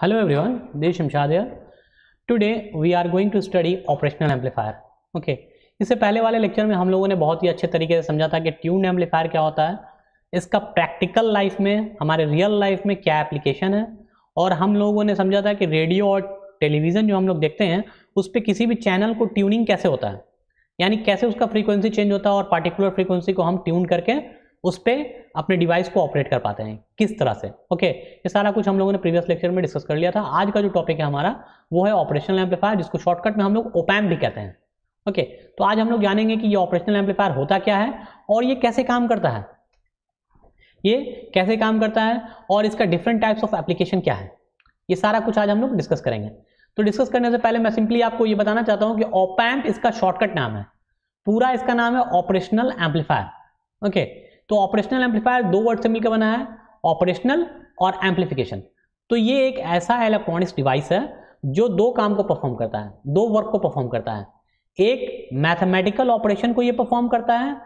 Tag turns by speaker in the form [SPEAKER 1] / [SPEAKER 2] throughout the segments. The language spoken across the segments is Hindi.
[SPEAKER 1] Hello everyone, this is Shamshad here. Today we are going to study operational amplifier. Okay. इससे पहले वाले लेक्चर में हम लोगों ने बहुत ही अच्छे तरीके से समझा था कि ट्यून एम्पलीफायर क्या होता है इसका प्रैक्टिकल लाइफ में हमारे रियल लाइफ में क्या एप्लीकेशन है और हम लोगों ने समझा था कि रेडियो और टेलीविज़न जो हम लोग देखते हैं उस पर किसी भी चैनल को ट्यूनिंग कैसे होता है यानी कैसे उसका फ्रीक्वेंसी चेंज होता है और पार्टिकुलर फ्रीक्वेंसी को हम ट्यून करके उस पर अपने डिवाइस को ऑपरेट कर पाते हैं किस तरह से ओके ये सारा कुछ हम लोगों ने प्रीवियस लेक्चर में डिस्कस कर लिया था आज का जो टॉपिक है हमारा वो है ऑपरेशनल एम्पलीफायर जिसको शॉर्टकट में हम लोग ओपैम भी कहते हैं ओके तो आज हम लोग जानेंगे कि ये ऑपरेशनल एम्पलीफायर होता क्या है और ये कैसे काम करता है ये कैसे काम करता है और इसका डिफरेंट टाइप्स ऑफ एप्लीकेशन क्या है ये सारा कुछ आज हम लोग डिस्कस करेंगे तो डिस्कस करने से पहले मैं सिंपली आपको ये बताना चाहता हूँ कि ओपैम्प इसका शॉर्टकट नाम है पूरा इसका नाम है ऑपरेशनल एम्पलीफायर ओके तो ऑपरेशनल एम्पलीफायर दो वर्ड से मिलकर बना है ऑपरेशनल और एम्पलीफिकेशन तो ये एक ऐसा इलेक्ट्रॉनिक्स डिवाइस है जो दो काम को परफॉर्म करता है दो वर्क को परफॉर्म करता है एक मैथमेटिकल ऑपरेशन को ये परफॉर्म करता है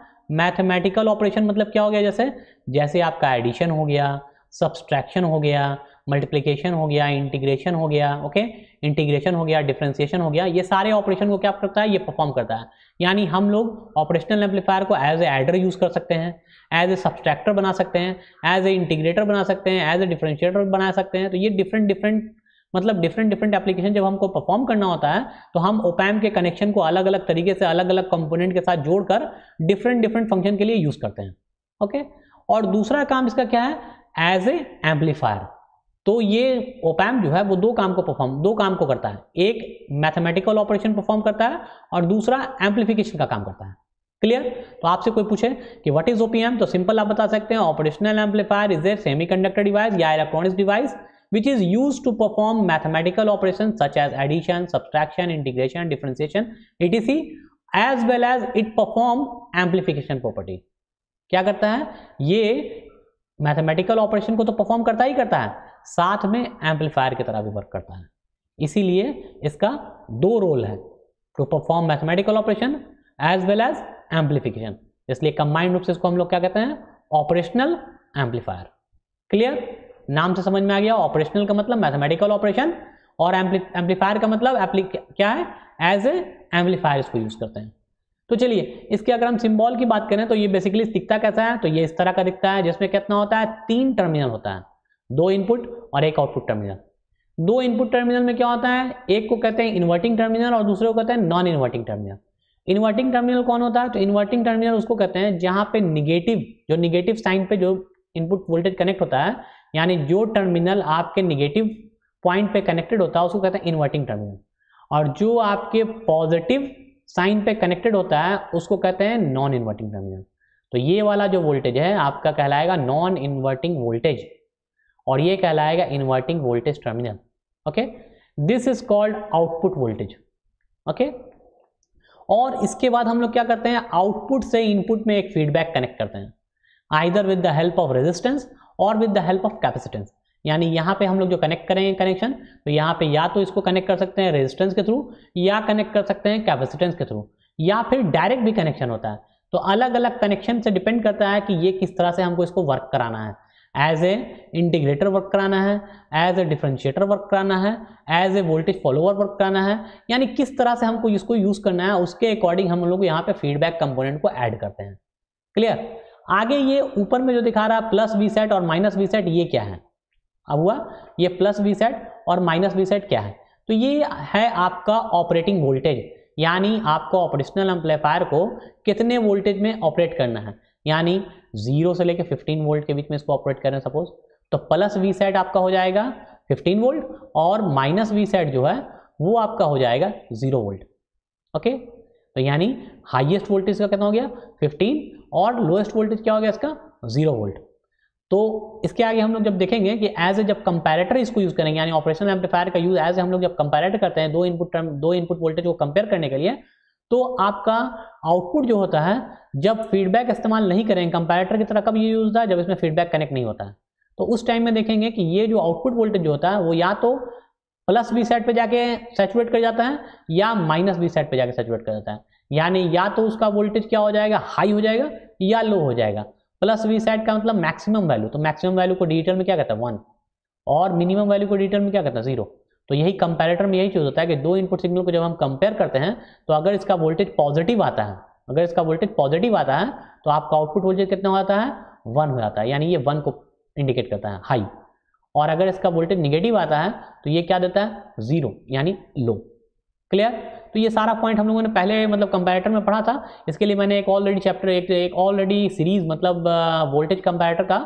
[SPEAKER 1] मैथमेटिकल ऑपरेशन मतलब क्या हो गया जैसे जैसे आपका एडिशन हो गया सब्सट्रैक्शन हो गया मल्टीप्लीकेशन हो गया इंटीग्रेशन हो गया ओके इंटीग्रेशन हो गया डिफ्रेंसिएशन हो गया ये सारे ऑपरेशन को क्या करता है ये परफॉर्म करता है यानी हम लोग ऑपरेशनल एम्पलीफायर को एज ए एडर यूज़ कर सकते हैं एज ए सब्सट्रैक्टर बना सकते हैं एज ए इंटीग्रेटर बना सकते हैं एज ए डिफ्रेंशिएटर बना सकते हैं तो ये डिफरेंट डिफरेंट मतलब डिफरेंट डिफरेंट एप्लीकेशन जब हमको परफॉर्म करना होता है तो हम ओपैम के कनेक्शन को अलग अलग तरीके से अलग अलग कंपोनेंट के साथ जोड़कर डिफरेंट डिफरेंट फंक्शन के लिए यूज़ करते हैं ओके okay? और दूसरा काम इसका क्या है एज ए एम्पलीफायर तो ये ओपैम जो है वो दो काम को परफॉर्म दो काम को करता है एक मैथमेटिकल ऑपरेशन परफॉर्म करता है और दूसरा एम्पलीफिकेशन का काम करता है क्लियर तो आपसे कोई पूछे कि व्हाट इज ओपीएम तो सिंपल आप बता सकते हैं operational amplifier is a semi conductor device या electronics device is use to perform mathematical operation such as addition subtraction integration differentiation it etc as well as it perform amplification property क्या करता है ये मैथमेटिकल ऑपरेशन को तो परफॉर्म करता ही करता है साथ में एम्पलीफायर की तरह भी वर्क करता है इसीलिए इसका दो रोल है to perform mathematical operation as well as amplification इसलिए कंबाइंड रूप से इसको हम लोग क्या कहते हैं ऑपरेशनल एम्पलीफायर क्लियर नाम से समझ में आ गया ऑपरेशनल का मतलब मैथमेटिकल ऑपरेशन और एम्पलीफायर का मतलब क्या है एज ए एम्पलीफायर इसको यूज करते हैं तो चलिए इसके अगर हम सिंबल की बात करें तो ये बेसिकली दिखता कैसा है तो ये इस तरह का दिखता है जिसमें कितना होता है तीन टर्मिनल होता है दो इनपुट और एक आउटपुट टर्मिनल दो इनपुट टर्मिनल में क्या होता है एक को कहते हैं इन्वर्टिंग टर्मिनल और दूसरे को कहते हैं non inverting terminal inverting terminal कौन होता है तो इन्वर्टिंग टर्मिनल उसको कहते हैं जहां पे निगेटिव जो निगेटिव साइन पे जो इनपुट वोल्टेज कनेक्ट होता है यानी जो टर्मिनल आपके निगेटिव पॉइंट पे कनेक्टेड होता है उसको कहते हैं इन्वर्टिंग टर्मिनल और जो आपके पॉजिटिव साइन पे कनेक्टेड होता है उसको कहते हैं नॉन इन्वर्टिंग टर्मिनल तो ये वाला जो वोल्टेज है आपका कहलाएगा नॉन इन्वर्टिंग वोल्टेज और ये कहलाएगा inverting voltage terminal okay this is called output voltage okay और इसके बाद हम लोग क्या करते हैं आउटपुट से इनपुट में एक फीडबैक कनेक्ट करते हैं either with the help of resistance और with the help of capacitance यानी यहाँ पे हम लोग जो कनेक्ट करेंगे कनेक्शन तो यहाँ पे या तो इसको कनेक्ट कर सकते हैं रेजिस्टेंस के थ्रू या कनेक्ट कर सकते हैं कैपेसिटेंस के थ्रू या फिर डायरेक्ट भी कनेक्शन होता है तो अलग अलग कनेक्शन से डिपेंड करता है कि ये किस तरह से हमको इसको वर्क कराना है एज ए इंटीग्रेटर वर्क कराना है एज ए डिफ्रेंशिएटर वर्क कराना है as a voltage follower work कराना है यानी किस तरह से हमको इसको यूज करना है उसके अकॉर्डिंग हम लोग यहाँ पे फीडबैक कंपोनेंट को ऐड करते हैं क्लियर आगे ये ऊपर में जो दिखा रहा है प्लस वी सेट और माइनस वी सेट ये क्या है अब हुआ ये प्लस वी सेट और माइनस वी सेट क्या है तो ये है आपका ऑपरेटिंग वोल्टेज यानी आपको ऑपरेशनल एम्पलीफायर को कितने वोल्टेज में ऑपरेट करना है यानी जीरो से लेकर फिफ्टीन वोल्ट के बीच में इसको ऑपरेट करें सपोज तो प्लस वी सेट आपका हो जाएगा फिफ्टीन वोल्ट और माइनस वी सेट जो है वो आपका हो जाएगा जीरो वोल्ट ओके तो यानी हाईएस्ट वोल्टेज का कितना हो गया 15 और लोएस्ट वोल्टेज क्या हो गया इसका जीरो वोल्ट तो इसके आगे हम लोग जब देखेंगे कि एज ए जब कंपैरेटर इसको यूज करेंगे यानी ऑपरेशन एम्पलीफायर का यूज एज हम लोग जब कंपैरेटर करते हैं दो इनपुट टर्म दो इनपुट वोल्टेज को कंपेयर करने के लिए तो आपका आउटपुट जो होता है जब फीडबैक इस्तेमाल नहीं करें कंपैरेटर की तरह कब ये यूज होता है जब इसमें फीडबैक कनेक्ट नहीं होता है तो उस टाइम में देखेंगे कि ये जो आउटपुट वोल्टेज जो होता है वो या तो प्लस बी सेट पे जाके सेचुएट कर जाता है या माइनस बी सेट पे जाके सेचुएट कर जाता है यानी या तो उसका वोल्टेज क्या हो जाएगा हाई हो जाएगा या लो हो जाएगा प्लस वी सेट का मतलब मैक्सिमम वैल्यू तो मैक्सिमम वैल्यू को डिजिटल में क्या कहता है वन और मिनिमम वैल्यू को डिजिटल में क्या कहता है जीरो तो यही कंपैरेटर में यही चीज़ होता है कि दो इनपुट सिग्नल को जब हम कंपेयर करते हैं तो अगर इसका वोल्टेज पॉजिटिव आता है अगर इसका वोल्टेज पॉजिटिव आता है तो आपका आउटपुट वोल्टेज कितना हो जाता है वन हो जाता है यानी ये वन को इंडिकेट करता है हाई और अगर इसका वोल्टेज निगेटिव आता है तो ये क्या देता है जीरो यानी लो क्लियर तो ये सारा पॉइंट हम लोगों ने पहले मतलब कंपैरेटर में पढ़ा था इसके लिए मैंने एक ऑलरेडी चैप्टर एक एक ऑलरेडी सीरीज मतलब वोल्टेज कंपैरेटर का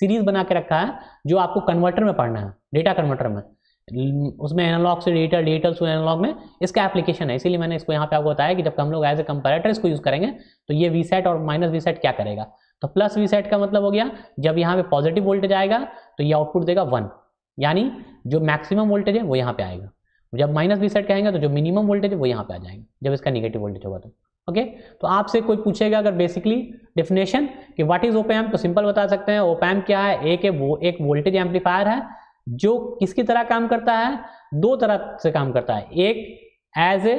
[SPEAKER 1] सीरीज बना के रखा है जो आपको कन्वर्टर में पढ़ना है डेटा कन्वर्टर में उसमें एनालॉग से डिजिटल डिजिटल से एनालॉग में इसका एप्लीकेशन है इसीलिए मैंने इसको यहाँ पे आपको बताया कि जब हम लोग एज ए कंपेरेटर इसको यूज़ करेंगे तो ये वी सेट और माइनस वी सेट क्या करेगा तो प्लस वी सेट का मतलब हो गया जब यहाँ पे पॉजिटिव वोल्टेज आएगा तो ये आउटपुट देगा वन यानी जो मैक्सिमम वोल्टेज है वो यहाँ पे आएगा जब माइनस वी सेट कहेंगे तो जो मिनिमम वोल्टेज है वो यहाँ पे आ जाएंगे जब इसका निगेटिव वोल्टेज होगा तो ओके तो आपसे कोई पूछेगा अगर बेसिकली डेफिनेशन कि व्हाट इज ओपैम तो सिंपल बता सकते हैं ओपैम क्या है एक वो एक वोल्टेज एम्पलीफायर है जो किसकी तरह काम करता है दो तरह से काम करता है एक as a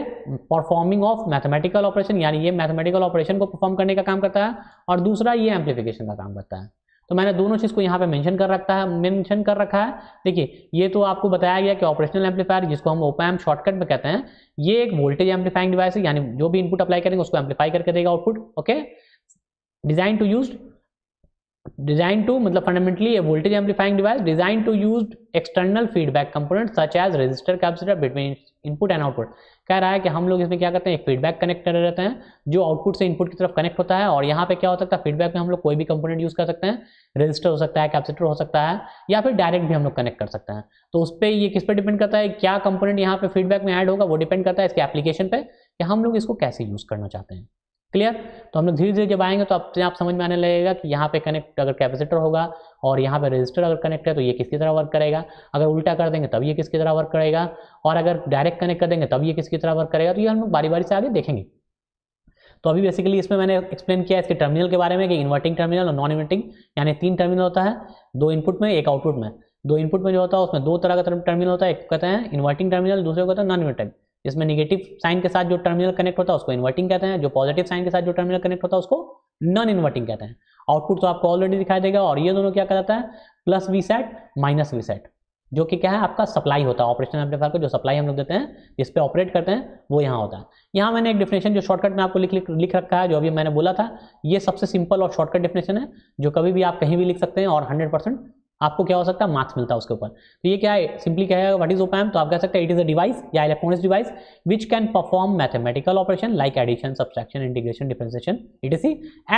[SPEAKER 1] performing of mathematical operation यानी ये मैथमेटिकल ऑपरेशन को परफॉर्म करने का काम करता है और दूसरा ये एम्पलीफिकेशन का काम करता है तो मैंने दोनों चीज़ को यहाँ पे मेंशन कर रखा है मेंशन कर रखा है देखिए ये तो आपको बताया गया कि ऑपरेशनल एम्पलीफायर जिसको हम एम शॉर्टकट में कहते हैं ये एक वोल्टेज एम्पलीफाइंग डिवाइस है यानी जो भी इनपुट अप्लाई करेंगे उसको एम्पलीफाई करके देगा output okay design to use design to मतलब fundamentally a voltage amplifying device design to use external feedback component such as resistor capacitor between input and output कह रहा है कि हम लोग इसमें क्या करते हैं एक फीडबैक कनेक्ट कर रहते हैं जो आउटपुट से इनपुट की तरफ कनेक्ट होता है और यहाँ पे क्या हो सकता है फीडबैक में हम लोग कोई भी कंपोनेंट यूज कर सकते हैं रजिस्टर हो सकता है कैपेसिटर हो सकता है या फिर डायरेक्ट भी हम लोग कनेक्ट कर सकते हैं तो उस पर ये किस पर डिपेंड करता है क्या कंपोनेंट यहाँ पे फीडबैक में ऐड होगा वो डिपेंड करता है इसके एप्लीकेशन पे कि हम लोग इसको कैसे यूज करना चाहते हैं क्लियर तो हम लोग धीरे धीरे जब आएंगे तो अपने आप समझ में आने लगेगा कि यहाँ पे कनेक्ट अगर कैपेसिटर होगा और यहाँ पे रजिस्टर अगर कनेक्ट है तो ये किसकी तरह वर्क करेगा अगर उल्टा कर देंगे तब ये किसकी तरह वर्क करेगा और अगर डायरेक्ट कनेक्ट कर देंगे तब ये किसकी तरह वर्क करेगा तो ये हम लोग बारी बारी से आगे देखेंगे तो अभी बेसिकली इसमें मैंने एक्सप्लेन किया इसके टर्मिनल के बारे में कि इन्वर्टिंग टर्मिनल और नॉन इन्वर्टिंग यानी तीन टर्मिनल होता है दो इनपुट में एक आउटपुट में दो इनपुट में जो होता है उसमें दो तरह का टर्मिनल होता है एक कहते हैं इन्वर्टिंग टर्मिनल दूसरे को कहते हैं नॉन इन्वर्टिंग जिसमें निगेटिव साइन के साथ जो टर्मिनल कनेक्ट होता है उसको इन्वर्टिंग कहते हैं जो पॉजिटिव साइन के साथ जो टर्मिनल कनेक्ट होता है उसको नॉन इन्वर्टिंग कहते हैं आउटपुट तो आपको ऑलरेडी दिखाई देगा और ये दोनों क्या कहता है plus V sat minus V sat जो कि क्या है आपका सप्लाई होता है ऑपरेशन एम्पलीफायर को जो सप्लाई हम लोग देते हैं जिस पे ऑपरेट करते हैं वो यहाँ होता है यहाँ मैंने एक डिफिनेशन जो शॉर्टकट में आपको लिख लिख रखा है जो अभी मैंने बोला था ये सबसे सिंपल और शॉर्टकट डिफिनेशन है जो कभी भी आप कहीं भी लिख सकते हैं और हंड्रेड आपको क्या हो सकता है मार्क्स मिलता है उसके ऊपर तो ये क्या है सिंपली क्या है वट इज ओपैम तो आप कह सकते हैं इट इज अ डिवाइस या electronics device which can perform mathematical operation like addition subtraction integration differentiation it is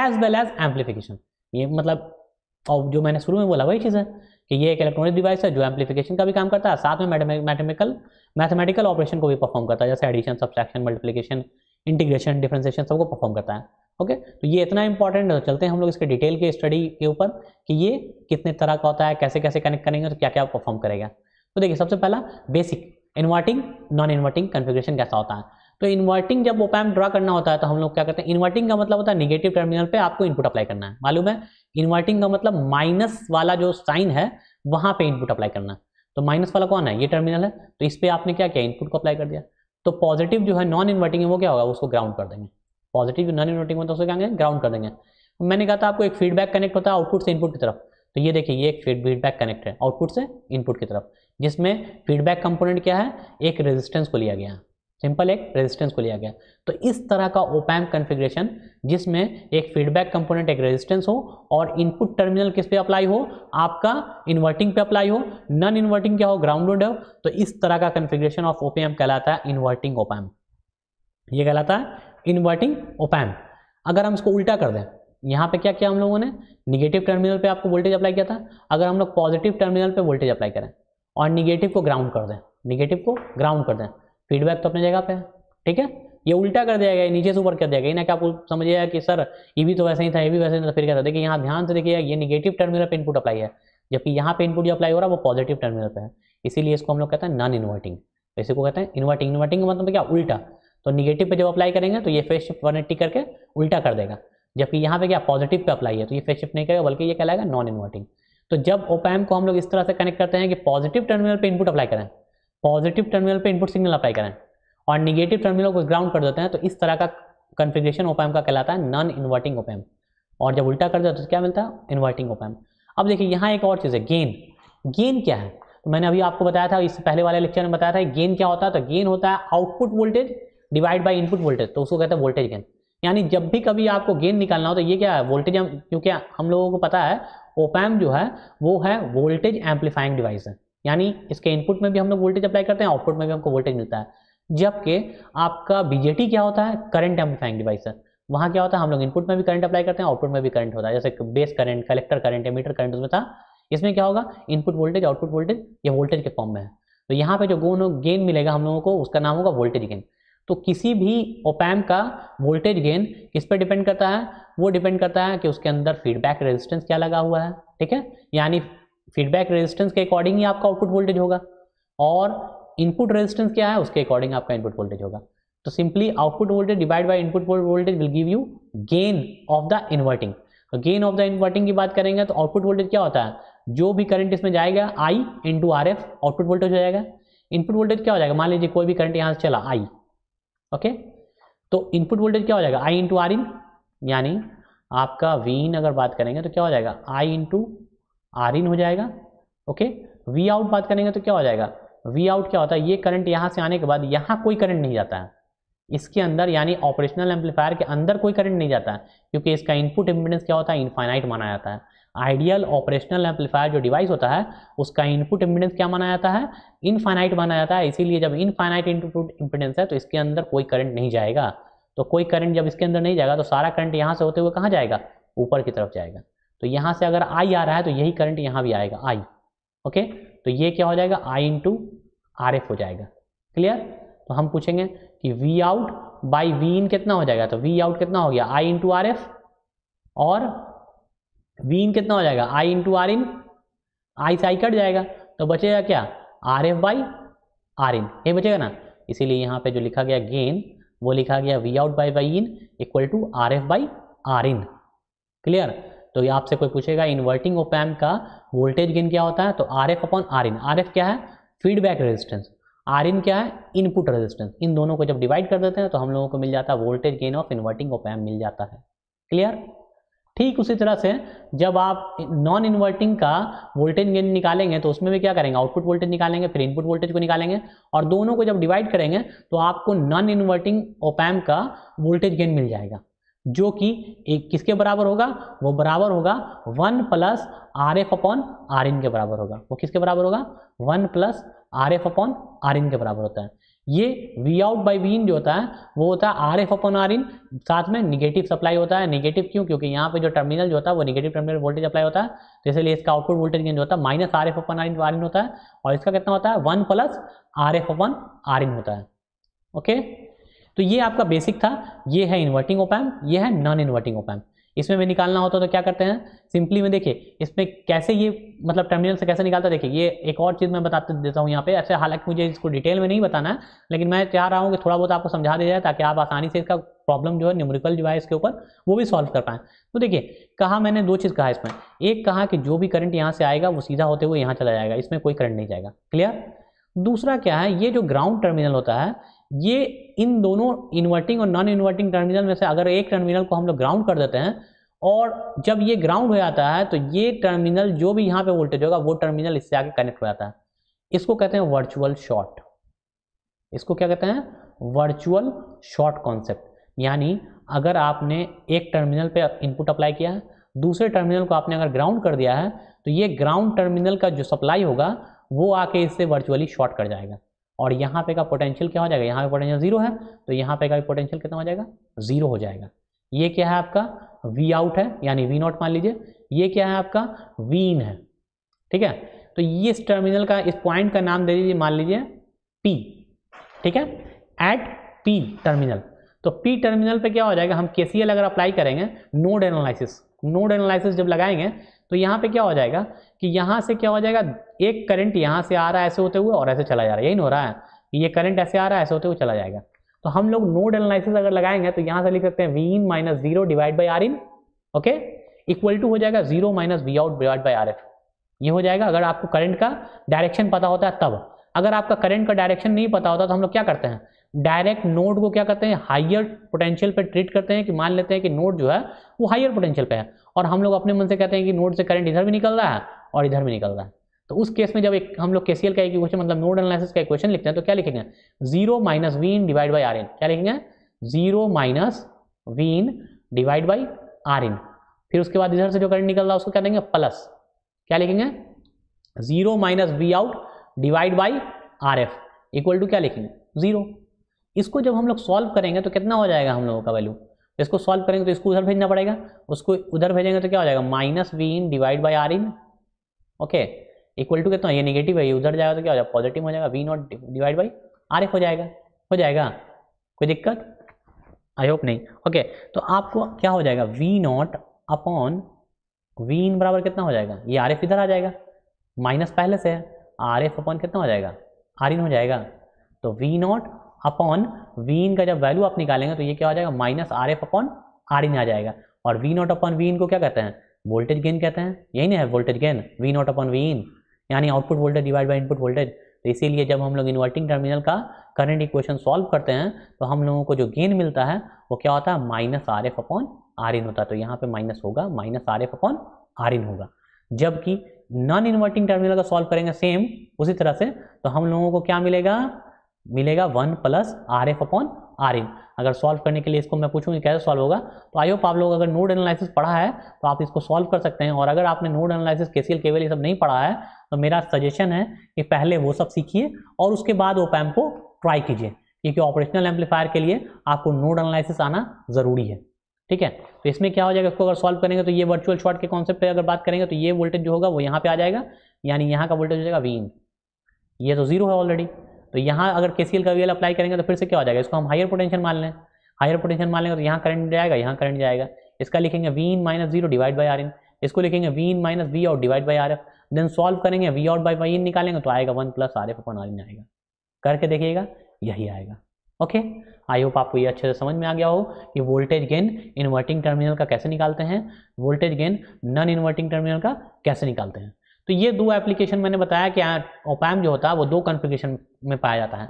[SPEAKER 1] as well as amplification ये मतलब और जो मैंने शुरू में बोला वही चीज़ है कि ये एक इलेक्ट्रॉनिक डिवाइस है जो एम्पलीफिकेशन का भी काम करता है साथ में मैथमेटिकल मैथमेटिकल ऑपरेशन को भी परफॉर्म करता है जैसे addition subtraction multiplication integration differentiation सबको परफॉर्म करता है ओके तो ये इतना इंपॉर्टेंट है चलते हैं हम लोग इसके डिटेल के स्टडी के ऊपर कि ये कितने तरह का होता है कैसे कैसे कनेक्ट करेंगे तो क्या क्या परफॉर्म करेगा तो देखिए सबसे पहला basic inverting non inverting configuration कैसा होता है तो इन्वर्टिंग जब ओपैम ड्रा करना होता है तो हम लोग क्या करते हैं इन्वर्टिंग का मतलब होता है निगेटिव टर्मिनल पर आपको इनपुट अप्लाई करना है मालूम है इन्वर्टिंग का मतलब माइनस वाला जो साइन है वहां पर इनपुट अप्लाई करना तो माइनस वाला कौन है ये टर्मिनल है तो इस पर आपने क्या किया इनपुट को अप्लाई कर दिया तो पॉजिटिव जो है नॉन इन्वर्टिंग है वो क्या होगा उसको ग्राउंड कर देंगे पॉजिटिव नॉन इन्वर्टिंग होता उसको क्या करेंगे ग्राउंड कर देंगे तो मैंने कहा था आपको एक फीडबैक कनेक्ट होता है आउटपुट से इनपुट की तरफ तो ये देखिए ये एक फीडबैक कनेक्ट है आउटपुट से इनपुट की तरफ जिसमें फीडबैक कंपोनेंट क्या है एक रेजिस्टेंस को लिया गया है सिंपल एक रेजिस्टेंस को लिया गया तो इस तरह का ओपैम कॉन्फ़िगरेशन जिसमें एक फीडबैक कंपोनेंट एक रेजिस्टेंस हो और इनपुट टर्मिनल किस पे अप्लाई हो आपका इन्वर्टिंग पे अप्लाई हो नॉन इन्वर्टिंग क्या हो ग्राउंड हो तो इस तरह का कॉन्फ़िगरेशन ऑफ ओपैम कहलाता है इन्वर्टिंग ओपैम ये कहलाता है इन्वर्टिंग ओपैम अगर हम इसको उल्टा कर दें यहाँ पे क्या किया हम लोगों ने निगेटिव टर्मिनल पे आपको वोल्टेज अप्लाई किया था अगर हम लोग पॉजिटिव टर्मिनल पे वोल्टेज अप्लाई करें और निगेटिव को ग्राउंड कर दें निगेटिव को ग्राउंड कर दें फीडबैक तो अपनी जगह पे है ठीक है ये उल्टा कर दिया गया नीचे से ऊपर कर दिया गया ना कि आपको समझिएगा कि सर ये भी तो वैसे ही था ये भी वैसे ही था फिर क्या देखिए यहाँ ध्यान से देखिएगा ये निगेटिव टर्मिनल पर इनपुट अप्लाई है जबकि यहाँ पे इनपुट जो अप्लाई हो रहा है वो पॉजिटिव टर्मिनल पे है इसीलिए इसको हम लोग कहते हैं नॉन इन्वर्टिंग इसी को कहते हैं इन्वर्टिंग इन्वर्टिंग का मतलब क्या उल्टा तो निगेटिव पे जब अप्लाई करेंगे तो ये फेस शिफ्ट वन करके उल्टा कर देगा जबकि यहाँ पे क्या पॉजिटिव पे अप्लाई है तो ये फेस शिफ्ट नहीं करेगा बल्कि ये कहलाएगा नॉन इन्वर्टिंग तो जब ओपैम को हम लोग इस तरह से कनेक्ट करते हैं कि पॉजिटिव टर्मिनल पे इनपुट अप्लाई करें पॉजिटिव टर्मिनल पे इनपुट सिग्नल अप्लाई करें और निगेटिव टर्मिनल को ग्राउंड कर देते हैं तो इस तरह का कन्फिग्रेशन ओपैम का कहलाता है नॉन इन्वर्टिंग ओपैम और जब उल्टा कर देते तो क्या मिलता है इन्वर्टिंग ओपैम अब देखिए यहाँ एक और चीज़ है गेन गेन क्या है तो मैंने अभी आपको बताया था इससे पहले वाले लेक्चर में बताया था गेन क्या होता है तो गेन होता है output voltage divide by input voltage तो उसको कहते हैं वोल्टेज गेन यानी जब भी कभी आपको गेन निकालना हो तो ये क्या है वोल्टेज क्योंकि हम लोगों को पता है ओपैम जो है वो है वोल्टेज एम्पलीफाइंग डिवाइस है यानी इसके इनपुट में भी हम लोग वोल्टेज अप्लाई करते हैं आउटपुट में भी हमको वोल्टेज मिलता है जबकि आपका बीजेटी क्या होता है करंट एम्पलीफाइंग डिवाइस है वहाँ क्या होता है हम लोग इनपुट में भी करंट अप्लाई करते हैं आउटपुट में भी करंट होता है जैसे base current collector current emitter current उसमें था इसमें क्या होगा इनपुट वोल्टेज आउटपुट वोल्टेज ये वोल्टेज के फॉर्म में है तो यहाँ पे जो गोन गेन मिलेगा हम लोगों को उसका नाम होगा वोल्टेज गेन तो किसी भी ओपैम का वोल्टेज गेन किस पर डिपेंड करता है वो डिपेंड करता है कि उसके अंदर फीडबैक रेजिस्टेंस क्या लगा हुआ है ठीक है यानी फीडबैक रेजिस्टेंस के अकॉर्डिंग ही आपका आउटपुट वोल्टेज होगा और इनपुट रेजिस्टेंस क्या है उसके अकॉर्डिंग आपका इनपुट वोल्टेज होगा तो simply output voltage divide by input voltage will give you gain of the inverting gain of the inverting की बात करेंगे तो आउटपुट वोल्टेज क्या होता है जो भी करंट इसमें जाएगा I into R F output voltage हो जाएगा इनपुट वोल्टेज क्या हो जाएगा मान लीजिए कोई भी करंट यहाँ से चला आई ओके तो इनपुट वोल्टेज क्या हो जाएगा आई इंटू आर इन यानी आपका वी इन अगर बात करेंगे तो क्या हो जाएगा आई इंटू आर इन हो जाएगा ओके वी आउट बात करेंगे तो क्या हो जाएगा वी आउट क्या होता है ये करंट यहाँ से आने के बाद यहाँ कोई करंट नहीं जाता है इसके अंदर यानी ऑपरेशनल एम्पलीफायर के अंदर कोई करंट नहीं जाता है क्योंकि इसका इनपुट इम्पिडेंस क्या होता है इनफाइनाइट माना जाता है आइडियल ऑपरेशनल एम्पलीफायर जो डिवाइस होता है उसका इनपुट इम्पिडेंस क्या माना जाता है इनफाइनाइट माना जाता है इसीलिए जब इनफाइनाइट इनपुट इम्पिडेंस है तो इसके अंदर कोई करंट नहीं जाएगा तो कोई करंट जब इसके अंदर नहीं जाएगा तो सारा करंट यहाँ से होते हुए कहाँ जाएगा ऊपर की तरफ जाएगा तो यहाँ से अगर आई आ रहा है तो यही करंट यहाँ भी आएगा आई ओके तो ये क्या हो जाएगा आई इंटू आर हो जाएगा क्लियर तो हम पूछेंगे कि V out by V in कितना हो जाएगा तो वी आउट कितना हो गया आई इंटू आर एफ और वी इन कितना हो जाएगा आई इन टू आर इन आई से आई कट जाएगा तो बचेगा क्या R F by R in ये बचेगा ना इसीलिए यहाँ पे जो लिखा गया गेन वो लिखा गया V out by Y in equal to R F by R in clear तो ये आपसे कोई पूछेगा इन्वर्टिंग ओपैम का वोल्टेज गेन क्या होता है तो R F upon R in R F क्या है फीडबैक रेजिस्टेंस आर इन क्या है इनपुट रेजिस्टेंस इन दोनों को जब डिवाइड कर देते हैं तो हम लोगों को मिल जाता है voltage gain of inverting op amp मिल जाता है क्लियर ठीक उसी तरह से जब आप नॉन इन्वर्टिंग का वोल्टेज गेन निकालेंगे तो उसमें भी क्या करेंगे आउटपुट वोल्टेज निकालेंगे फिर इनपुट वोल्टेज को निकालेंगे और दोनों को जब डिवाइड करेंगे तो आपको नॉन इन्वर्टिंग ओपैम का वोल्टेज गेन मिल जाएगा जो कि एक किसके बराबर होगा वो बराबर होगा one plus R F upon R in के बराबर होगा वो किसके बराबर होगा one plus R F upon R in के बराबर होता है ये V out by V in जो होता है वो होता है R F upon R in साथ में निगेटिव सप्लाई होता है निगेटिव क्यों क्योंकि यहाँ पे जो टर्मिनल जो होता है वो निगेटिव टर्मिनल वोल्टेज अप्लाई होता है तो इसलिए इसका आउटपुट वोल्टेज गेंज होता है minus R F upon R in R in होता है और इसका कितना होता है one plus R F upon R in होता है ओके तो ये आपका बेसिक था ये है इन्वर्टिंग ओपैम ये है नॉन इन्वर्टिंग ओपैम्प इसमें भी निकालना होता तो क्या करते हैं सिंपली में देखिए इसमें कैसे ये मतलब टर्मिनल से कैसे निकालता देखिए ये एक और चीज़ मैं बता देता हूँ यहाँ पे ऐसे अच्छा, हालांकि मुझे इसको डिटेल में नहीं बताना है लेकिन मैं चाह रहा हूँ कि थोड़ा बहुत आपको समझा दिया जाए ताकि आप आसानी से इसका प्रॉब्लम जो है न्यूमरिकल जो है इसके ऊपर वो भी सॉल्व कर पाएँ तो देखिए कहा मैंने दो चीज़ कहा इसमें एक कहा कि जो भी करंट यहाँ से आएगा वो सीधा होते हुए यहाँ चला जाएगा इसमें कोई करंट नहीं जाएगा क्लियर दूसरा क्या है ये जो ग्राउंड टर्मिनल होता है ये इन दोनों इन्वर्टिंग और नॉन इन्वर्टिंग टर्मिनल में से अगर एक टर्मिनल को हम लोग ग्राउंड कर देते हैं और जब ये ग्राउंड हो जाता है तो ये टर्मिनल जो भी यहाँ पे वोल्टेज होगा वो टर्मिनल इससे आगे कनेक्ट हो जाता है इसको कहते हैं वर्चुअल शॉर्ट इसको क्या कहते हैं वर्चुअल शॉर्ट कॉन्सेप्ट यानी अगर आपने एक टर्मिनल पे इनपुट अप्लाई किया है दूसरे टर्मिनल को आपने अगर ग्राउंड कर दिया है तो ये ग्राउंड टर्मिनल का जो सप्लाई होगा वो आके इससे वर्चुअली शॉर्ट कर जाएगा और यहाँ पे का पोटेंशियल क्या हो जाएगा यहाँ पे पोटेंशियल जीरो है तो यहाँ पे का पोटेंशियल कितना हो जाएगा जीरो हो जाएगा ये क्या है आपका वी आउट है यानी वी नॉट मान लीजिए ये क्या है आपका वी इन है ठीक है तो ये इस टर्मिनल का इस पॉइंट का नाम दे दीजिए मान लीजिए पी ठीक है एट पी टर्मिनल तो पी टर्मिनल पे क्या हो जाएगा हम के अगर अप्लाई करेंगे नोड एनालिसिस नोड एनालिसिस जब लगाएंगे तो यहाँ पे क्या हो जाएगा कि यहाँ से क्या हो जाएगा एक करंट यहाँ से आ रहा है ऐसे होते हुए और ऐसे चला जा रहा है यही हो रहा है कि ये करंट ऐसे आ रहा है ऐसे होते हुए चला जाएगा तो हम लोग नोड एनालिसिस अगर लगाएंगे तो यहाँ से लिख सकते हैं V in minus zero divide by R in okay equal to हो जाएगा zero minus V out divide by R F ये हो जाएगा अगर आपको करंट का डायरेक्शन पता होता है तब अगर आपका करंट का डायरेक्शन नहीं पता होता तो हम लोग क्या करते हैं डायरेक्ट नोड को क्या करते हैं हाइयर पोटेंशियल पे ट्रीट करते हैं कि मान लेते हैं कि नोड जो है वो हाइयर पोटेंशियल पे है और हम लोग अपने मन से कहते हैं कि नोड से करंट इधर भी निकल रहा है और इधर भी निकल रहा है तो उस केस में जब एक हम लोग केसीएल का क्वेश्चन मतलब नोड एनालिसिस का क्वेश्चन लिखते हैं तो क्या लिखेंगे zero minus V in divide by R क्या लिखेंगे zero minus V in divide by R फिर उसके बाद इधर से जो करंट निकल रहा है उसको क्या देंगे प्लस क्या लिखेंगे zero minus V out divide by R F equal to क्या लिखेंगे जीरो इसको जब हम लोग सॉल्व करेंगे तो कितना हो जाएगा हम लोगों का वैल्यू इसको सॉल्व करेंगे तो इसको उधर भेजना पड़ेगा उसको उधर भेजेंगे तो क्या हो जाएगा minus V in divide by R in okay equal to कितना ये निगेटिव है ये उधर जाएगा तो क्या हो जाएगा पॉजिटिव हो जाएगा V not divide by R F हो जाएगा हो जाएगा कोई दिक्कत आई होप नहीं ओके okay, तो आपको क्या हो जाएगा V not upon V in बराबर कितना हो जाएगा ये आर एफ इधर आ जाएगा माइनस पहले से है आर एफ अपॉन कितना हो जाएगा आर इन हो जाएगा तो V not upon V in का जब वैल्यू आप निकालेंगे तो ये क्या हो जाएगा minus R F upon R in आ जाएगा और V not upon V in को क्या कहते हैं वोल्टेज गेन कहते हैं यही ना है voltage gain V not upon V in यानी output voltage divide by input voltage तो इसीलिए जब हम लोग इन्वर्टिंग टर्मिनल का करंट इक्वेशन सॉल्व करते हैं तो हम लोगों को जो गेन मिलता है वो क्या होता है minus R F upon R in होता है तो यहाँ पे माइनस होगा minus R F upon R in होगा जबकि नॉन इन्वर्टिंग टर्मिनल का सॉल्व करेंगे सेम उसी तरह से तो हम लोगों को क्या मिलेगा मिलेगा one plus R F upon R in अगर सॉल्व करने के लिए इसको मैं पूछूंगी कैसे सॉल्व होगा तो आई होप आप लोग अगर नोड एनालिसिस पढ़ा है तो आप इसको सॉल्व कर सकते हैं और अगर आपने नोड एनालिसिस केसीएल केवल ये सब नहीं पढ़ा है तो मेरा सजेशन है कि पहले वो सब सीखिए और उसके बाद वो पैम को ट्राई कीजिए क्योंकि ऑपरेशनल एम्पलीफायर के लिए आपको नोड एनालिसिस आना ज़रूरी है ठीक है तो इसमें क्या हो जाएगा इसको अगर सॉल्व करेंगे तो ये वर्चुअल शॉर्ट के कॉन्सेप्ट अगर बात करेंगे तो ये वोल्टेज जो होगा वो यहाँ पे आ जाएगा यानी यहाँ का वोल्टेज हो जाएगा वी ये तो जीरो है ऑलरेडी तो यहाँ अगर के का वी अप्लाई करेंगे तो फिर से क्या हो जाएगा इसको हम हायर पोटेंशियल मान लें हायर पोटेंशियल मान लेंगे तो यहाँ करंट जाएगा यहाँ करंट जाएगा इसका लिखेंगे V in minus zero divide by R in इसको लिखेंगे V in minus V out divide by R F then solve करेंगे V out by Y in निकालेंगे तो आएगा one plus R F upon R in आएगा करके देखिएगा यही आएगा ओके आई होप आपको ये अच्छे से समझ में आ गया हो कि वोल्टेज गेन इन्वर्टिंग टर्मिनल का कैसे निकालते हैं voltage gain non inverting terminal का कैसे निकालते हैं तो ये दो एप्लीकेशन मैंने बताया कि ओपैम जो होता है वो दो कॉन्फ़िगरेशन में पाया जाता है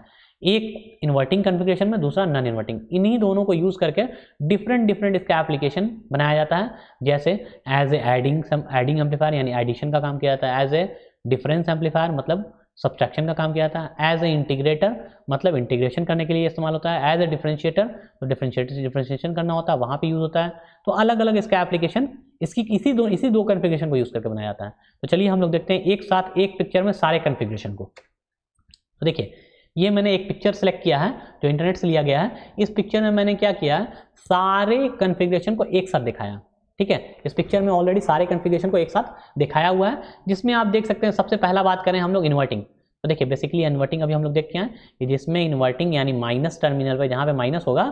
[SPEAKER 1] एक इन्वर्टिंग कॉन्फ़िगरेशन में दूसरा नॉन इन्वर्टिंग इन्हीं दोनों को यूज़ करके डिफरेंट डिफरेंट इसका एप्लीकेशन बनाया जाता है जैसे as a adding sum adding amplifier यानी एडिशन का काम किया जाता है एज ए डिफरेंस एम्पलीफायर मतलब सब्सट्रैक्शन का काम किया जाता है एज ए इंटीग्रेटर मतलब इंटीग्रेशन करने के लिए इस्तेमाल होता है एज ए डिफ्रेंशिएटर तो डिफ्रेंशिएटर डिफ्रेंशिएशन करना होता है वहाँ पे यूज़ होता है तो अलग अलग इसका एप्लीकेशन इसकी इसी दो इसी दो कन्फिग्रेशन को यूज करके बनाया जाता है तो चलिए हम लोग देखते हैं एक साथ एक पिक्चर में सारे कन्फिग्रेशन को तो देखिए ये मैंने एक पिक्चर सेलेक्ट किया है जो इंटरनेट से लिया गया है इस पिक्चर में मैंने क्या किया है सारे कन्फिग्रेशन को एक साथ दिखाया ठीक है इस पिक्चर में ऑलरेडी सारे कन्फिग्रेशन को एक साथ दिखाया हुआ है जिसमें आप देख सकते हैं सबसे पहला बात करें हम लोग इन्वर्टिंग तो देखिए बेसिकली इन्वर्टिंग अभी हम लोग देख के हैं कि जिसमें इन्वर्टिंग यानी माइनस टर्मिनल पर जहाँ पे माइनस होगा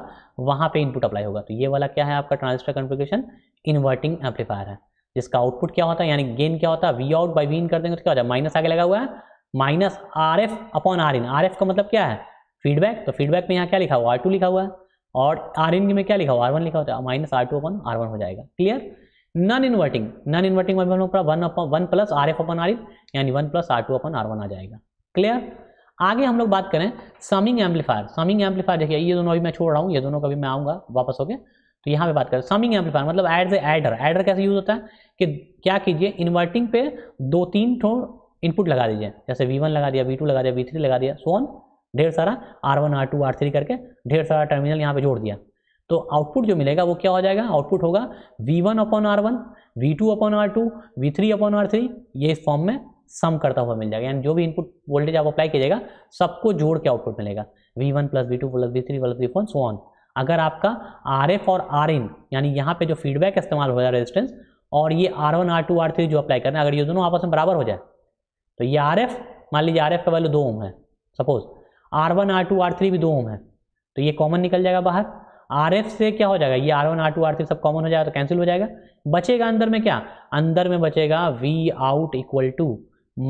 [SPEAKER 1] वहाँ पे इनपुट अप्लाई होगा तो ये वाला क्या है आपका ट्रांजिस्टर कॉन्फ़िगरेशन इन्वर्टिंग एम्पलीफायर है जिसका आउटपुट क्या होता है यानी गेन क्या होता है V out by V in कर देंगे तो क्या होता है माइनस आगे लगा हुआ है minus R F upon R in R F का मतलब क्या है फीडबैक तो फीडबैक में यहाँ क्या लिखा हुआ आर टू लिखा हुआ है और आर इन में क्या लिखा हुआ आर वन लिखा होता है minus R two upon R one हो जाएगा clear non inverting non inverting में हम लोग one one plus R F upon R in यानी one plus R two upon R one आ जाएगा क्लियर आगे हम लोग बात करें समिंग एम्पलीफायर समिंग एम्पलीफायर देखिए ये दोनों अभी मैं छोड़ रहा हूँ ये दोनों कभी मैं आऊँगा वापस होके तो यहाँ पे बात करें समिंग एम्पलीफायर मतलब एड से एडर एडर कैसे यूज होता है कि क्या कीजिए इन्वर्टिंग पे दो तीन ठो इनपुट लगा दीजिए जैसे वी वन लगा दिया वी टू लगा दिया वी थ्री लगा दिया सोन ढेर सारा R one R two R three करके ढेर सारा टर्मिनल यहाँ पे जोड़ दिया तो आउटपुट जो मिलेगा वो क्या हो जाएगा आउटपुट होगा V one upon R one V two upon R two V three upon R three ये इस फॉर्म में सम करता हुआ मिल जाएगा यानी जो भी इनपुट वोल्टेज आप अप्लाई कीजिएगा सबको जोड़ के आउटपुट मिलेगा V one plus V two plus V three plus V four so on अगर आपका आर एफ और आर इन यानी यहाँ पे जो फीडबैक इस्तेमाल हो जाए रेजिस्टेंस और ये R one R two R three जो अप्लाई करना है अगर ये दोनों आपस में बराबर हो जाए तो ये आर एफ मान लीजिए आर एफ का वैल्यू दो ओम है suppose R one R two R three भी दो ओम है तो ये कॉमन निकल जाएगा बाहर आर एफ से क्या हो जाएगा ये R one R two R three सब कॉमन हो जाएगा तो कैंसिल हो जाएगा बचेगा अंदर में क्या अंदर में बचेगा V out equal to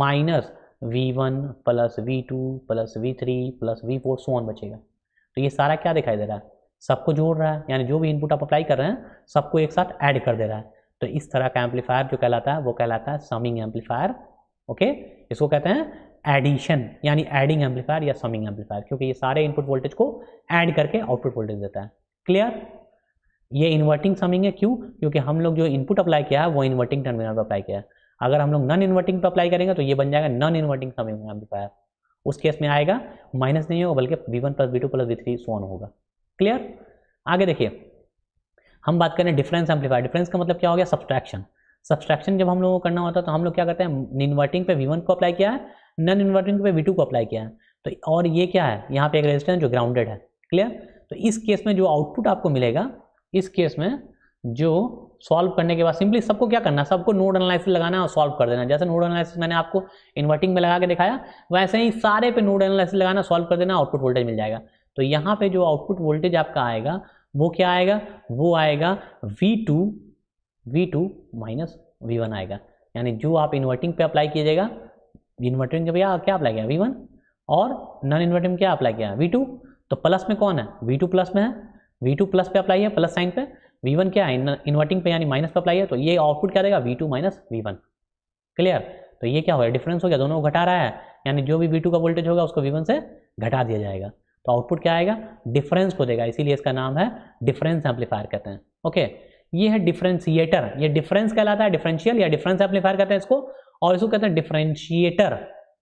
[SPEAKER 1] minus V one plus V two plus V three plus V four so on बचेगा तो ये सारा क्या दिखाई दे रहा है सबको जोड़ रहा है यानी जो भी इनपुट आप अप्लाई कर रहे हैं सबको एक साथ ऐड कर दे रहा है तो इस तरह का एम्पलीफायर जो कहलाता है वो कहलाता है समिंग एम्पलीफायर ओके इसको कहते हैं एडिशन यानी एडिंग एम्पलीफायर या समिंग एम्पलीफायर क्योंकि ये सारे इनपुट वोल्टेज को ऐड करके आउटपुट वोल्टेज देता है क्लियर ये इन्वर्टिंग समिंग है क्यों क्योंकि हम लोग जो इनपुट अप्लाई किया है वो इन्वर्टिंग टर्मिनल पर अप्लाई किया है अगर हम लोग नॉन इन्वर्टिंग पर अप्लाई करेंगे तो ये बन जाएगा नॉन इन्वर्टिंग सम एम्पलीफायर उस केस में आएगा माइनस नहीं होगा बल्कि V one plus V two plus V three so on होगा क्लियर आगे देखिए हम बात करें डिफरेंस एम्पलीफायर डिफरेंस का मतलब क्या हो गया सब्सट्रैक्शन सब्सट्रैक्शन जब हम लोगों को करना होता है तो हम लोग क्या करते हैं इन्वर्टिंग पे वी वन को अप्लाई किया है नॉन इन्वर्टिंग पे वी टू को अप्लाई किया है तो और ये क्या है यहाँ पे एक रेजिस्टेंस जो ग्राउंडेड है क्लियर तो इस केस में जो आउटपुट आपको मिलेगा इस केस में जो सॉल्व करने के बाद सिंपली सबको क्या करना सबको नोड एनालिसिस लगाना और सॉल्व कर देना जैसे नोड एनालिसिस मैंने आपको इन्वर्टिंग में लगा के दिखाया वैसे ही सारे पे नोड एनालिसिस लगाना सॉल्व कर देना आउटपुट वोल्टेज मिल जाएगा तो यहाँ पे जो आउटपुट वोल्टेज आपका आएगा वो क्या आएगा वो आएगा V two V two minus V one आएगा यानी जो आप इन्वर्टिंग पे अप्लाई कीजिएगा इन्वर्टिंग भैया क्या अप्लाई किया वी वन और नॉन इन्वर्टिंग में क्या अप्लाई किया वी टू तो प्लस में कौन है वी टू प्लस में है वी टू प्लस पे अप्लाई है प्लस साइन पे वी वन क्या है इन्वर्टिंग पे यानी माइनस पर अप्लाई है तो ये आउटपुट क्या देगा V two minus V one clear तो ये क्या हो गया डिफरेंस हो गया दोनों को घटा रहा है यानी जो भी वी टू का वोल्टेज होगा उसको वी वन से घटा दिया जाएगा तो आउटपुट क्या आएगा डिफरेंस को देगा इसीलिए इसका नाम है डिफरेंस एम्पलीफायर कहते हैं ओके ये है डिफरेंशिएटर ये डिफरेंस कहलाता है डिफरेंशियल या डिफरेंस एम्पलीफायर कहते हैं इसको और इसको कहते हैं डिफरेंशिएटर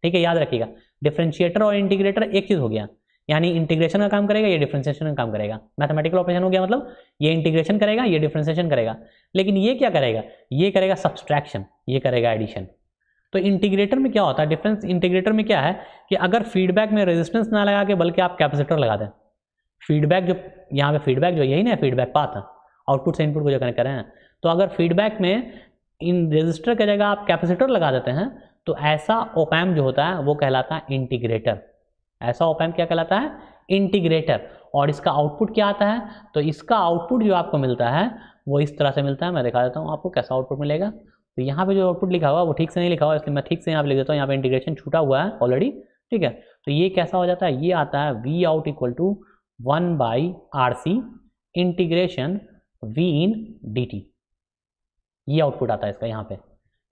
[SPEAKER 1] ठीक है याद रखिएगा डिफरेंशिएटर और इंटीग्रेटर एक चीज हो गया यानी इंटीग्रेशन का काम करेगा ये डिफ्रेंसिएशन का काम करेगा मैथमेटिकल ऑपरेशन हो गया मतलब ये इंटीग्रेशन करेगा ये डिफ्रेंसिएशन करेगा लेकिन ये क्या करेगा ये करेगा सब्सट्रैक्शन ये करेगा एडिशन तो इंटीग्रेटर में क्या होता है डिफरेंस इंटीग्रेटर में क्या है कि अगर फीडबैक में रेजिस्टेंस ना लगा के बल्कि आप कैपेसिटर लगा दें फीडबैक जो यहाँ पे फीडबैक जो यही ना फीडबैक पाथ आउटपुट से इनपुट को जो कनेक्ट करें रहे हैं तो अगर फीडबैक में इन रजिस्टर की जगह आप कैपेसिटर लगा देते हैं तो ऐसा ओपैम जो होता है वो कहलाता है इंटीग्रेटर ऐसा ऑप एम्प क्या कहलाता है इंटीग्रेटर और इसका आउटपुट क्या आता है तो इसका आउटपुट जो आपको मिलता है वो इस तरह से मिलता है मैं दिखा देता हूँ आपको कैसा आउटपुट मिलेगा तो यहाँ पे जो आउटपुट लिखा हुआ वो ठीक से नहीं लिखा हुआ इसलिए मैं ठीक से यहाँ पे लिख देता हूँ यहाँ पे इंटीग्रेशन छूटा हुआ है ऑलरेडी ठीक है तो ये कैसा हो जाता है ये आता है V out equal to one by R C integration V in D T ये आउटपुट आता है इसका यहाँ पे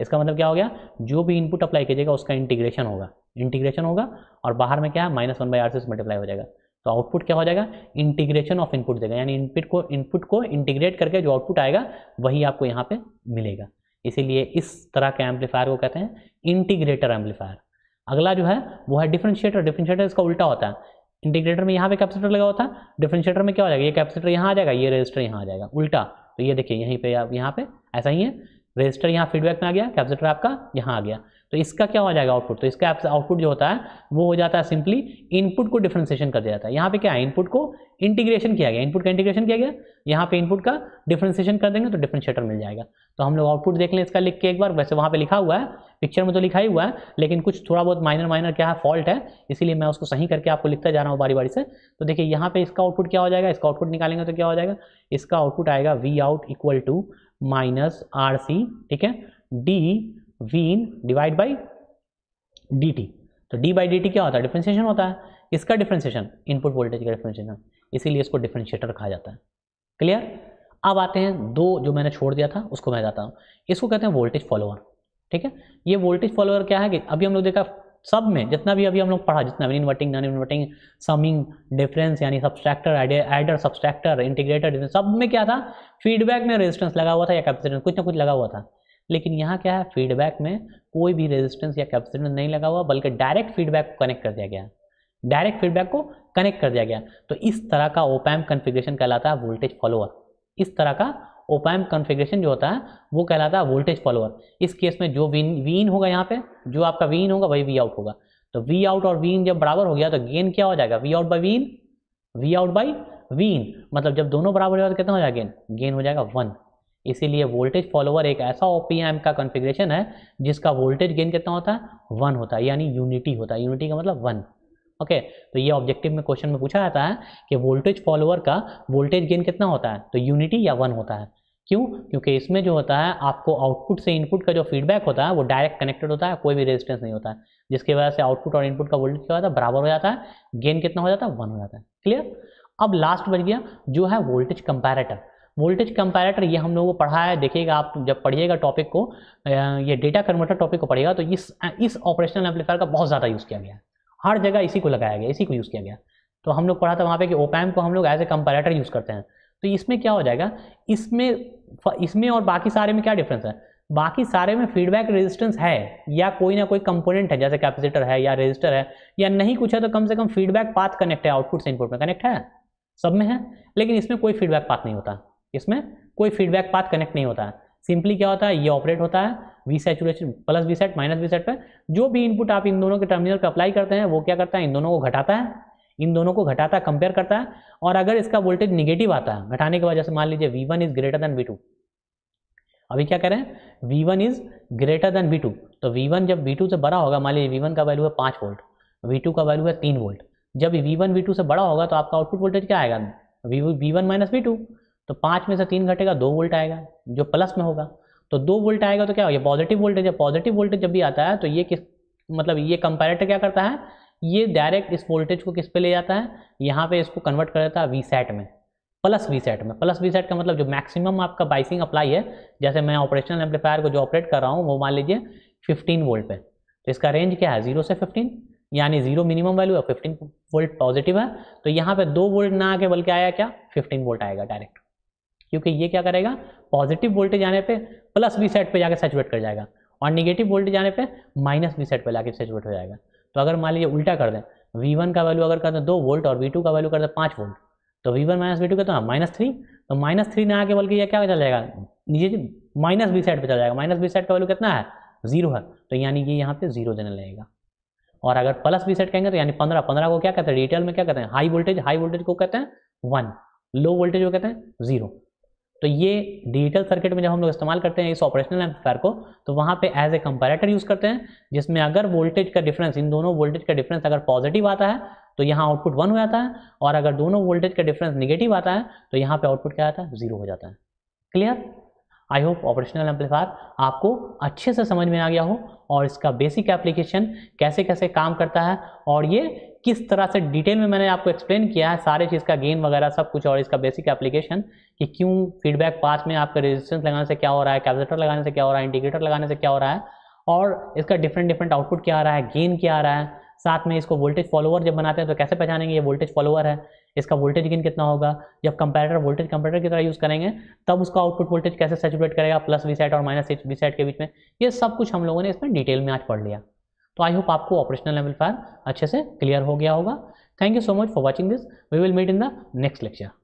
[SPEAKER 1] इसका मतलब क्या हो गया जो भी इनपुट अप्लाई कीजिएगा उसका इंटीग्रेशन होगा इंटीग्रेशन होगा और बाहर में क्या है माइनस वन बाई आर से मल्टीप्लाई हो जाएगा तो आउटपुट क्या हो जाएगा इंटीग्रेशन ऑफ इनपुट देगा यानी इनपुट को इनपुट को इंटीग्रेट करके जो आउटपुट आएगा वही आपको यहाँ पे मिलेगा इसीलिए इस तरह के एम्पलीफायर को कहते हैं इंटीग्रेटर एम्पलीफायर अगला जो है वो है डिफ्रेंशिएटर डिफ्रेंशिएटर इसका उल्टा होता है इंटीग्रेटर में यहाँ पे कैपेसिटर लगा होता है डिफ्रेंशिएटर में क्या हो जाएगा ये कैपेसिटर यहाँ आ जाएगा ये रजिस्टर यहाँ आ जाएगा उल्टा तो ये देखिए यहीं पे आप यहाँ पे ऐसा ही है रजिस्टर यहाँ फीडबैक में आ गया कैपेसिटर आपका यहाँ आ गया तो इसका क्या हो जाएगा आउटपुट तो इसका आपसे आउटपुट जो होता है वो हो जाता है सिंपली इनपुट को डिफ्रेंसिएशन कर दिया जाता है यहाँ पे क्या है इनपुट को इंटीग्रेशन किया गया इनपुट का इंटीग्रेशन किया गया यहाँ पे इनपुट का डिफ्रेंसिएशन कर देंगे तो डिफ्रेंशिएटर मिल जाएगा तो हम लोग आउटपुट देख लें इसका लिख के एक बार वैसे वहाँ पर लिखा हुआ है पिक्चर में तो लिखा ही हुआ है लेकिन कुछ थोड़ा बहुत माइनर माइनर क्या है फॉल्ट है इसीलिए मैं उसको सही करके आपको लिखता जा रहा हूँ बारी बारी से तो देखिए यहाँ पे इसका आउटपुट क्या हो जाएगा इसका आउटपुट निकालेंगे तो क्या हो जाएगा इसका आउटपुट आएगा V out equal to minus R C ठीक है D V in divide by D T तो डी बाई डी टी क्या होता है डिफ्रेंसिएशन होता है इसका डिफ्रेंसिएशन इनपुट वोल्टेज का डिफ्रेंसिएशन इसीलिए इसको डिफ्रेंशिएटर कहा जाता है क्लियर अब आते हैं दो जो मैंने छोड़ दिया था उसको मैं जाता हूँ इसको कहते हैं वोल्टेज फॉलोअर ठीक है ये वोल्टेज फॉलोअर क्या है कि अभी हम लोग देखा सब में जितना भी अभी हम लोग पढ़ा जितना भी inverting non inverting summing difference यानी सब्सट्रैक्टर एडर सब्सट्रैक्टर इंटीग्रेटर सब में क्या था फीडबैक में रेजिस्टेंस लगा हुआ था या कैपेसिटेंस कुछ ना कुछ लगा हुआ था लेकिन यहाँ क्या है फीडबैक में कोई भी रेजिस्टेंस या कैपेसिटेंस नहीं लगा हुआ बल्कि डायरेक्ट फीडबैक को कनेक्ट कर दिया गया डायरेक्ट फीडबैक को कनेक्ट कर दिया गया तो इस तरह का ओपैम कन्फिग्रेशन कहलाता है वोल्टेज फॉलोअर इस तरह का ओपैम कन्फिग्रेशन जो होता है वो कहलाता है वोल्टेज फॉलोअर इस केस में जो वीन वीन होगा यहाँ पे जो आपका वीन होगा वही वी आउट होगा तो वी आउट और वीन जब बराबर हो गया तो गेन क्या हो जाएगा V out by V in V out by V in मतलब जब दोनों बराबर हो जाए तो कितना हो जाएगा गेन गेन हो जाएगा वन इसीलिए वोल्टेज फॉलोवर एक ऐसा ओपी एम का कॉन्फ़िगरेशन है जिसका वोल्टेज गेन कितना होता है वन होता है यानी यूनिटी होता है यूनिटी का मतलब वन ओके तो ये ऑब्जेक्टिव में क्वेश्चन में पूछा जाता है कि वोल्टेज फॉलोअर का वोल्टेज गेन कितना होता है तो यूनिटी या वन होता है क्यों क्योंकि इसमें जो होता है आपको आउटपुट से इनपुट का जो फीडबैक होता है वो डायरेक्ट कनेक्टेड होता है कोई भी रेजिस्टेंस नहीं होता है जिसकी वजह से आउटपुट और इनपुट का वोल्टेज क्या होता है बराबर हो जाता है गेन कितना हो जाता है वन हो जाता है क्लियर अब लास्ट बच गया जो है वोल्टेज कंपैरेटर वोल्टेज कंपैरेटर ये हम लोगों को पढ़ा है देखिएगा आप जब पढ़िएगा टॉपिक को ये डेटा कन्वर्टर टॉपिक को पढ़िएगा तो इस इस ऑपरेशनल एम्पलीफायर का बहुत ज़्यादा यूज़ किया गया हर जगह इसी को लगाया गया इसी को यूज़ किया गया तो हम लोग पढ़ा था वहाँ पर कि ओपैम को हम लोग एज ए कंपैरेटर यूज़ करते हैं तो इसमें क्या हो जाएगा इसमें इसमें और बाकी सारे में क्या डिफरेंस है बाकी सारे में फीडबैक रेजिस्टेंस है या कोई ना कोई कंपोनेंट है जैसे कैपेसिटर है या रेजिस्टर है या नहीं कुछ है तो कम से कम फीडबैक पाथ कनेक्ट है आउटपुट से इनपुट में कनेक्ट है सब में है लेकिन इसमें कोई फीडबैक पाथ नहीं होता इसमें कोई फीडबैक पाथ कनेक्ट नहीं होता है सिंपली क्या होता है ये ऑपरेट होता है V saturation plus V sat minus V sat पर जो भी इनपुट आप इन दोनों के टर्मिनल पर अप्लाई करते हैं वो क्या करता है इन दोनों को घटाता है इन दोनों को घटाता है कंपेयर करता है और अगर इसका वोल्टेज निगेटिव आता है घटाने के वजह से मान लीजिए V one is greater than V two अभी क्या करें V one is greater than V two तो वी वन जब वी टू से बड़ा होगा मान लीजिए वी वन का वैल्यू है पाँच वोल्ट वी टू का वैल्यू है तीन वोल्ट जब वी वन वी टू से बड़ा होगा तो आपका आउटपुट वोल्टेज क्या आएगा V one minus V two तो पाँच में से तीन घटेगा दो वोल्ट आएगा जो प्लस में होगा तो दो वोल्ट आएगा तो क्या होगा पॉजिटिव वोल्टेज है पॉजिटिव वोल्टेज जब भी आता है तो ये किस मतलब ये कंपेरेटर क्या करता है ये डायरेक्ट इस वोल्टेज को किस पे ले जाता है यहाँ पे इसको कन्वर्ट कर देता है वी सेट में प्लस वी सेट में प्लस वी सेट का मतलब जो मैक्सिमम आपका बाइसिंग अप्लाई है जैसे मैं ऑपरेशनल एम्पलीफायर को जो ऑपरेट कर रहा हूँ वो मान लीजिए फिफ्टीन वोल्ट पे तो इसका रेंज क्या है जीरो से फिफ्टीन यानी जीरो मिनिमम वैल्यू है फिफ्टीन वोल्ट पॉजिटिव है तो यहाँ पे दो वोल्ट ना आके बल्कि आया क्या फिफ्टीन वोल्ट आएगा डायरेक्ट क्योंकि ये क्या करेगा पॉजिटिव वोल्टेज आने पे प्लस बी सेट पे जाकर सेचुएट कर जाएगा और निगेटिव वोल्टेज आने पे माइनस बी सेट पे जाकर सेचुएट हो जाएगा तो अगर मान लीजिए उल्टा कर दें वी वन का वैल्यू अगर कर दें दो वोल्ट और वी टू का वैल्यू कर दें पाँच वोल्ट तो V one minus V two का तो माइनस हाँ, थ्री तो माइनस थ्री ना आके बल्कि यह क्या चल जाएगा नीचे माइनस बी सेट पर चल जाएगा माइनस बी सेट का वैल्यू कितना है जीरो है तो यानी ये यहाँ पे जीरो देने लगेगा और अगर प्लस बी सेट कहेंगे तो यानी पंद्रह पंद्रह को क्या कहते हैं रिटेल में क्या कहते हैं हाई वोल्टेज हाई वोल्टेज को कहते हैं वन लो वोल्टेज को कहते हैं जीरो तो ये डिजिटल सर्किट में जब हम लोग इस्तेमाल करते हैं इस ऑपरेशनल एम्पलीफायर को तो वहाँ पे एज ए कंपैरेटर यूज़ करते हैं जिसमें अगर वोल्टेज का डिफरेंस इन दोनों वोल्टेज का डिफरेंस अगर पॉजिटिव आता है तो यहाँ आउटपुट वन हो जाता है और अगर दोनों वोल्टेज का डिफरेंस निगेटिव आता है तो यहाँ पर आउटपुट क्या आता है जीरो हो जाता है clear I hope operational amplifier आपको अच्छे से समझ में आ गया हो और इसका बेसिक एप्लीकेशन कैसे कैसे काम करता है और ये किस तरह से डिटेल में मैंने आपको एक्सप्लेन किया है सारे चीज़ का गेन वगैरह सब कुछ और इसका बेसिक एप्लीकेशन कि क्यों फीडबैक पास में आपका रेजिस्टेंस लगाने से क्या हो रहा है कैपेसिटर लगाने से क्या हो रहा है इंडिकेटर लगाने से क्या हो रहा है और इसका डिफरेंट डिफरेंट आउटपुट क्या आ रहा है गेन क्या आ रहा है साथ में इसको वोल्टेज फॉलोअर जब बनाते हैं तो कैसे पहचानेंगे ये वोल्टेज फॉलोअर है इसका वोल्टेज गेन कितना होगा जब कंपैरेटर वोल्टेज कंपैरेटर की तरह यूज़ करेंगे तब उसका आउटपुट वोल्टेज कैसे सेचुरेट करेगा प्लस वी सेट और माइनस वी सेट के बीच में ये सब कुछ हम लोगों ने इसमें डिटेल में आज पढ़ लिया तो आई होप आपको ऑपरेशनल एम्पलीफायर अच्छे से क्लियर हो गया होगा thank you so much for watching this we will meet in the next lecture